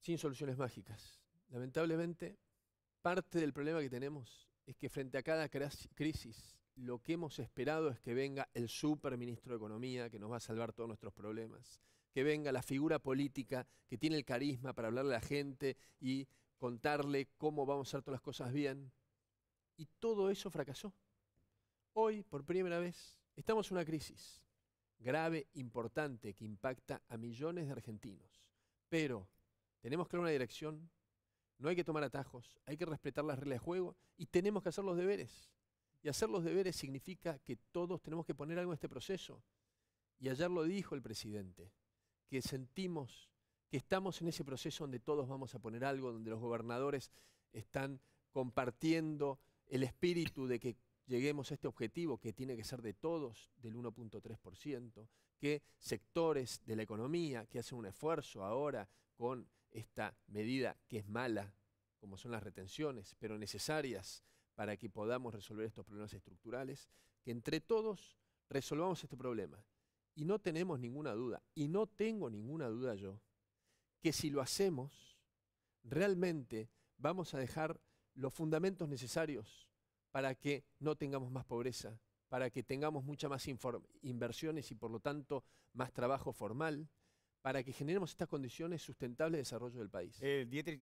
sin soluciones mágicas. Lamentablemente, parte del problema que tenemos es que frente a cada crisis, lo que hemos esperado es que venga el superministro de Economía que nos va a salvar todos nuestros problemas, que venga la figura política que tiene el carisma para hablarle a la gente y contarle cómo vamos a hacer todas las cosas bien. Y todo eso fracasó. Hoy, por primera vez, estamos en una crisis grave, importante, que impacta a millones de argentinos. Pero tenemos que dar una dirección, no hay que tomar atajos, hay que respetar las reglas de juego y tenemos que hacer los deberes. Y hacer los deberes significa que todos tenemos que poner algo en este proceso. Y ayer lo dijo el presidente, que sentimos que estamos en ese proceso donde todos vamos a poner algo, donde los gobernadores están compartiendo el espíritu de que lleguemos a este objetivo que tiene que ser de todos, del 1.3%, que sectores de la economía que hacen un esfuerzo ahora con esta medida que es mala, como son las retenciones, pero necesarias para que podamos resolver estos problemas estructurales, que entre todos resolvamos este problema. Y no tenemos ninguna duda, y no tengo ninguna duda yo, que si lo hacemos, realmente vamos a dejar los fundamentos necesarios para que no tengamos más pobreza, para que tengamos muchas más inversiones y por lo tanto más trabajo formal, para que generemos estas condiciones sustentables de desarrollo del país.